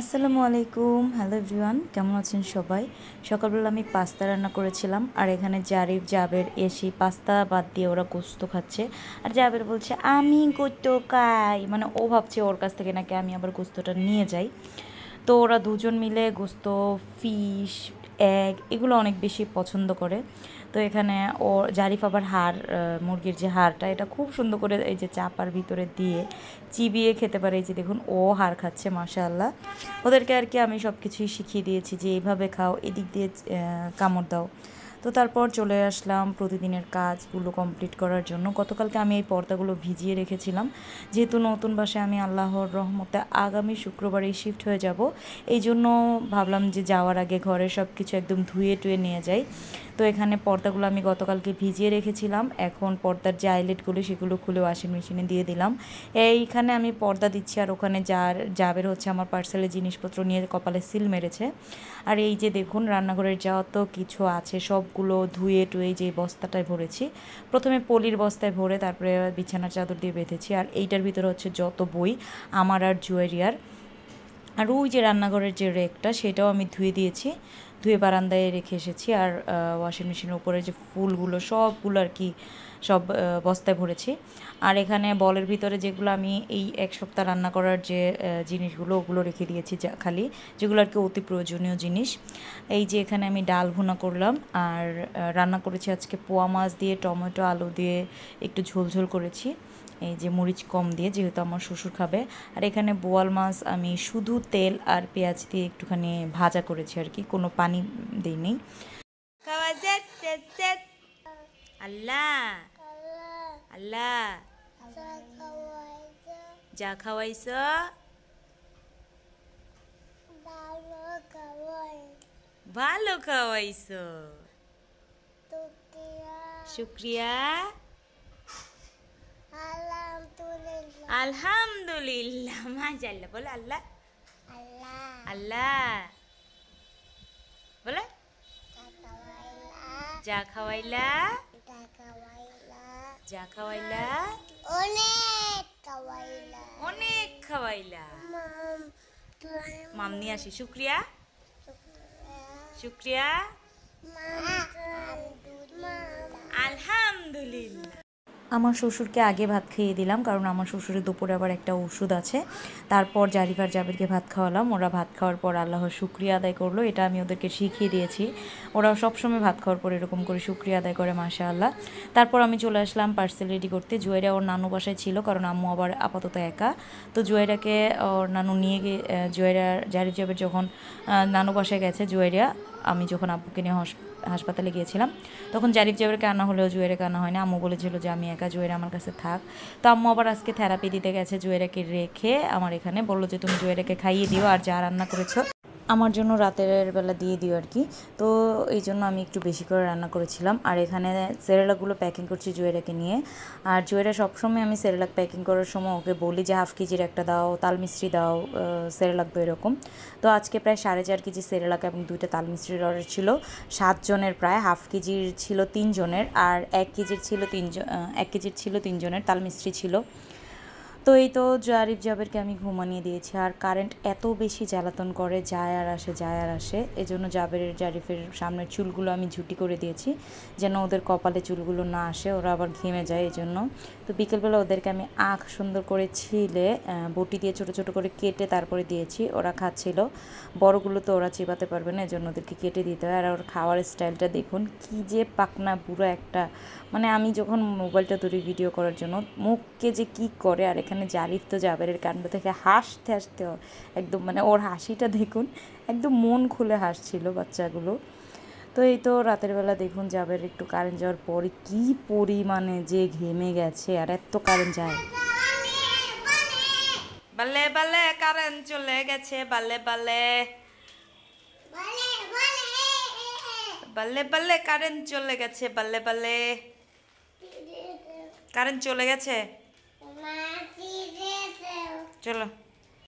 আসসালামু আলাইকুম hello everyone কেমন আছেন সবাই সকালবেলা আমি পাস্তা রান্না করেছিলাম আর এখানে জারিফ জাবের এসে পাস্তা বাদ দিয়ে ওরা গোস্ত খাচ্ছে আর জাবের বলছে আমি গোস্ত কাই মানে ও ভাবছে ওর কাছ থেকে নাকি আমি আবার গোস্তটা নিয়ে যাই তো ওরা দুজন মিলে গোস্ত ফিশ এগ এগুলো অনেক বেশি পছন্দ করে তো এখানে ও জারিফ আবার হার মুরগির যে হাড়টা এটা খুব সুন্দর করে এই যে চাপার ভিতরে দিয়ে চিবিয়ে খেতে পারে এই যে দেখুন ও হার খাচ্ছে মাশাআল্লাহ ওদেরকে আর কি আমি সব কিছুই শিখিয়ে দিয়েছি যে এইভাবে খাও এদিক দিয়ে কামড় দাও তো তারপর চলে আসলাম প্রতিদিনের কাজগুলো কমপ্লিট করার জন্য গতকালকে আমি এই পর্দাগুলো ভিজিয়ে রেখেছিলাম যেহেতু নতুন বাসে আমি আল্লাহর রহমতে আগামী শুক্রবারেই শিফট হয়ে যাব এই জন্য ভাবলাম যে যাওয়ার আগে ঘরে সব কিছু একদম ধুয়ে টুয়ে নিয়ে যাই তো এখানে পর্দাগুলো আমি গতকালকে ভিজিয়ে রেখেছিলাম এখন পর্দার যে আইলেটগুলো সেগুলো খুলে ওয়াশিং মেশিনে দিয়ে দিলাম এইখানে আমি পর্দা দিচ্ছি আর ওখানে যার যাবের হচ্ছে আমার পার্সেলের জিনিসপত্র নিয়ে কপালে সিল মেরেছে আর এই যে দেখুন রান্নাঘরের যত কিছু আছে সবগুলো ধুয়ে টুয়ে যে বস্তাটায় ভরেছি প্রথমে পলির বস্তায় ভরে তারপরে বিছানার চাদর দিয়ে বেঁধেছি আর এইটার ভিতরে হচ্ছে যত বই আমার আর জুয়েরিয়ার আর ওই যে রান্নাঘরের যে রেকটা সেটাও আমি ধুয়ে দিয়েছি ধুয়ে বারান্দায় রেখে এসেছি আর ওয়াশিং মেশিনের উপরে যে ফুলগুলো সবগুলো আর কি সব বস্তায় ভরেছি আর এখানে বলের ভিতরে যেগুলো আমি এই এক সপ্তাহ রান্না করার যে জিনিসগুলো ওগুলো রেখে দিয়েছি যা খালি যেগুলো আর কি অতি প্রয়োজনীয় জিনিস এই যে এখানে আমি ডাল ভুনা করলাম আর রান্না করেছি আজকে পোয়া মাছ দিয়ে টমেটো আলু দিয়ে একটু ঝোলঝোল করেছি এই যে মরিচ কম দিয়ে যেহেতু আমার শ্বশুর খাবে আর এখানে বোয়াল মাছ আমি শুধু তেল আর পেঁয়াজ দিয়ে একটুখানি ভাজা করেছি আর কি কোনো পানি দিইনি আল্লাহ আল্লাহ যা খাওয়াইছ ভালো খাওয়াইছ শুক্রিয়া আলহামদুলিল্লাহ মাশাআল্লাহ বলে আল্লাহ আল্লাহ বলে যা খাওয়াইলা যা খাওয়াইলা অনেক খাওয়াইলা অনেক খাওয়াইলা মামনি আসি শুক্রিয়া শুক্রিয়া আলহামদুলিল্লাহ আমার শ্বশুরকে আগে ভাত খেয়ে দিলাম কারণ আমার শ্বশুরের দুপুরে আবার একটা ওষুধ আছে তারপর জারিফার জাবেরকে ভাত খাওয়ালাম ওরা ভাত খাওয়ার পর আল্লাহর শুক্রিয়া আদায় করলো এটা আমি ওদেরকে শিখিয়ে দিয়েছি ওরা সবসময় ভাত খাওয়ার পর এরকম করে শুক্রিয়া আদায় করে মাসা আল্লাহ তারপর আমি চলে আসলাম পার্সেল রেডি করতে জুয়েরা ওর নানু বাসায় ছিল কারণ আম্মু আবার আপাতত একা তো জুয়েরাকে ওর নানু নিয়ে গিয়ে জুয়েরা জারিফ জাবের যখন নানু বাসায় গেছে জুয়েরা আমি যখন আব্বুকে নিয়ে হসপিটাল হাসপাতালে গিয়েছিলাম তখন জারিফ জাবেরকে আনা হলেও জুয়েরাকে আনা হয় না আম্মু বলেছিল যে আমি একা জুয়েরা আমার কাছে থাক তো আম্মু আবার আজকে থেরাপি দিতে গেছে জুয়েরাকে রেখে আমার এখানে বললো যে তুমি জুয়েরাকে খাইয়ে দিও আর যা রান্না করেছো আমার জন্য রাতের বেলা দিয়ে দিও আর কি তো এই জন্য আমি একটু বেশি করে রান্না করেছিলাম আর এখানে সেরেলাকগুলো প্যাকিং করছি জুয়েরাকে নিয়ে আর জুয়েরা সবসময় আমি সেরেলাক প্যাকিং করার সময় ওকে বলি যে হাফ কেজির একটা দাও তালমিস্ত্রি দাও সেরেলাক তো এরকম তো আজকে প্রায় সাড়ে চার কেজি সেরেলাক এবং দুইটা তালমিস্ত্রির অর্ডার ছিল সাতজনের প্রায় হাফ কেজির ছিল তিনজনের আর এক কেজির ছিল তিনজন এক কেজির ছিল তিনজনের তালমিস্ত্রি ছিল তো এই তো জারিফ জাবেরকে আমি ঘুমানিয়ে দিয়েছি আর কারেন্ট এত বেশি জ্বালাতন করে যায় আর আসে যায় আর আসে এজন্য জাবেরের জারিফের সামনের চুলগুলো আমি ঝুটি করে দিয়েছি যেন ওদের কপালে চুলগুলো না আসে ওরা আবার ঘেমে যায় এই জন্য তো বিকেলবেলা ওদেরকে আমি আখ সুন্দর করে ছিলে বটি দিয়ে ছোট ছোট করে কেটে তারপরে দিয়েছি ওরা খাচ্ছিল বড়গুলো তো ওরা চিবাতে পারবে না এজন্য ওদেরকে কেটে দিতে হয় আর ওর খাওয়ার স্টাইলটা দেখুন কি যে পাকনা বুড়ো একটা মানে আমি যখন মোবাইলটা ধরি ভিডিও করার জন্য মুখকে যে কি করে আর এখানে এখানে জারিফ তো জাবেরের কাণ্ড থেকে হাসতে হাসতে একদম মানে ওর হাসিটা দেখুন একদম মন খুলে হাসছিল বাচ্চাগুলো তো এই তো রাতের বেলা দেখুন জাবের একটু কারেন্ট যাওয়ার পরে কী পরিমাণে যে ঘেমে গেছে আর এত কারেন্ট যায় বালে বালে কারেন্ট চলে গেছে বালে বালে বালে বালে কারেন্ট চলে গেছে বালে বালে কারেন্ট চলে গেছে चलो